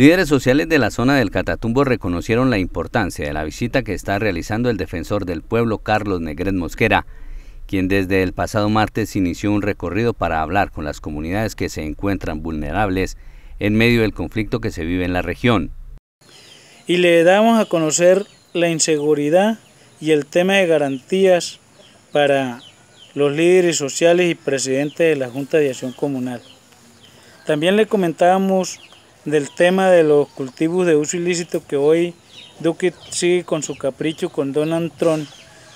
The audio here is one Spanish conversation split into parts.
Líderes sociales de la zona del Catatumbo reconocieron la importancia de la visita que está realizando el defensor del pueblo Carlos Negret Mosquera, quien desde el pasado martes inició un recorrido para hablar con las comunidades que se encuentran vulnerables en medio del conflicto que se vive en la región. Y le damos a conocer la inseguridad y el tema de garantías para los líderes sociales y presidentes de la Junta de Acción Comunal. También le comentábamos del tema de los cultivos de uso ilícito que hoy Duque sigue con su capricho con Don Trump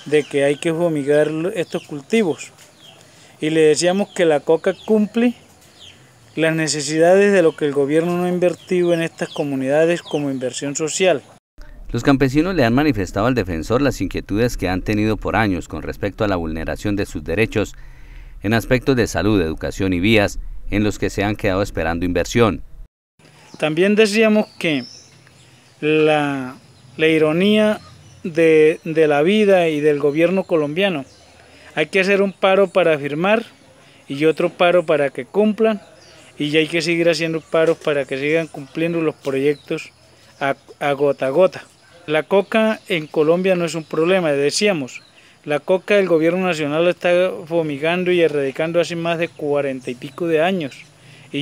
de que hay que fumigar estos cultivos. Y le decíamos que la coca cumple las necesidades de lo que el gobierno no ha invertido en estas comunidades como inversión social. Los campesinos le han manifestado al defensor las inquietudes que han tenido por años con respecto a la vulneración de sus derechos en aspectos de salud, educación y vías en los que se han quedado esperando inversión. También decíamos que la, ironía de, la vida y del gobierno colombiano. Hay que hacer un paro para firmar y otro paro para que cumplan y hay que seguir haciendo paros para que sigan cumpliendo los proyectos a, gota a gota. La coca en Colombia no es un problema, decíamos. La coca el gobierno nacional está fumigando y erradicando hace más de cuarenta y pico de años.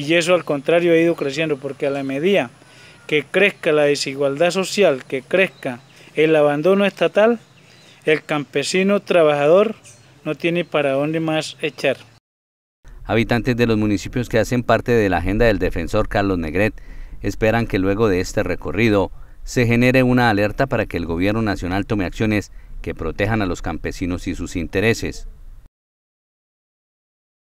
Y eso al contrario ha ido creciendo, porque a la medida que crezca la desigualdad social, que crezca el abandono estatal, el campesino trabajador no tiene para dónde más echar. Habitantes de los municipios que hacen parte de la agenda del defensor Carlos Negret esperan que luego de este recorrido se genere una alerta para que el gobierno nacional tome acciones que protejan a los campesinos y sus intereses.